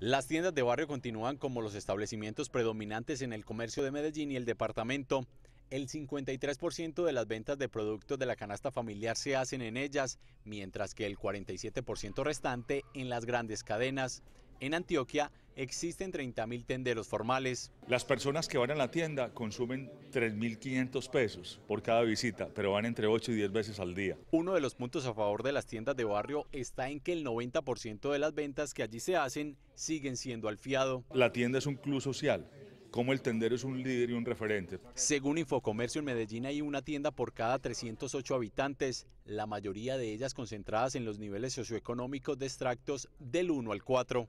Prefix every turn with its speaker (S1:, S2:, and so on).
S1: Las tiendas de barrio continúan como los establecimientos predominantes en el comercio de Medellín y el departamento. El 53% de las ventas de productos de la canasta familiar se hacen en ellas, mientras que el 47% restante en las grandes cadenas. En Antioquia existen 30.000 tenderos formales. Las personas
S2: que van a la tienda consumen 3.500 pesos por cada visita, pero van entre 8 y 10
S1: veces al día.
S2: Uno de los puntos
S1: a favor de las tiendas de barrio está en que el 90% de las ventas que allí se hacen siguen siendo al fiado.
S2: La tienda es un club social, como el tendero
S1: es un líder y un referente. Según Infocomercio, en Medellín hay una tienda por cada 308 habitantes, la mayoría de ellas concentradas en los niveles socioeconómicos de extractos del 1 al 4.